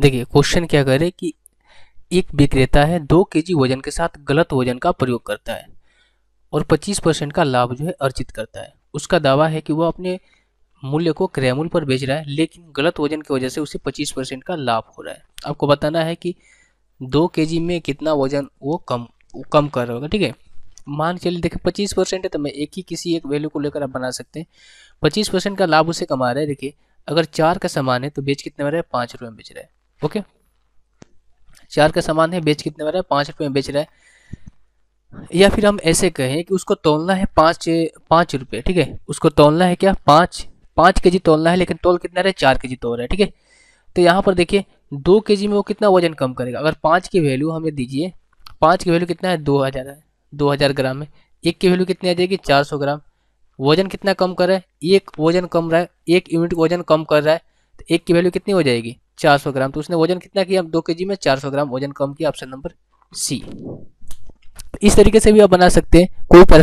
देखिए क्वेश्चन क्या करे कि एक विक्रेता है दो के वजन के साथ गलत वजन का प्रयोग करता है और 25 परसेंट का लाभ जो है अर्जित करता है उसका दावा है कि वह अपने मूल्य को क्रयमूल पर बेच रहा है लेकिन गलत वजन की वजह से उसे 25 परसेंट का लाभ हो रहा है आपको बताना है कि दो के में कितना वजन वो कम वो कम कर रहा होगा ठीक है मान चलिए देखिए पच्चीस परसेंट है तो मैं एक ही किसी एक वैल्यू को लेकर आप बना सकते हैं पच्चीस परसेंट का लाभ उसे कमा रहा है देखिए अगर चार का सामान है तो बेच कितने में रहा है पाँच रुपये में बेच रहा है ओके चार का सामान है बेच कितने वाला है पाँच रुपये में बेच रहा है या फिर हम ऐसे कहें कि उसको तोलना है पाँच पाँच रुपये ठीक है उसको तोलना है क्या पाँच पाँच के जी तोलना है लेकिन तोल कितना रहे चार के जी रहा है ठीक है तो यहाँ पर देखिए दो के जी में वो कितना वजन कम करेगा अगर पाँच की वैल्यू हमें दीजिए पाँच की वैल्यू कितना है दो हज़ार है दो हज़ार ग्राम है एक की वैल्यू कितनी आ जाएगी चार सौ ग्राम वजन कितना कम कर रहा है एक वजन कम रहा है एक यूनिट वजन कम कर रहा है तो एक की वैल्यू कितनी हो जाएगी 400 ग्राम तो उसने वजन कितना किया दो के में 400 ग्राम वजन कम किया ऑप्शन नंबर सी इस तरीके से भी आप बना सकते हैं कोई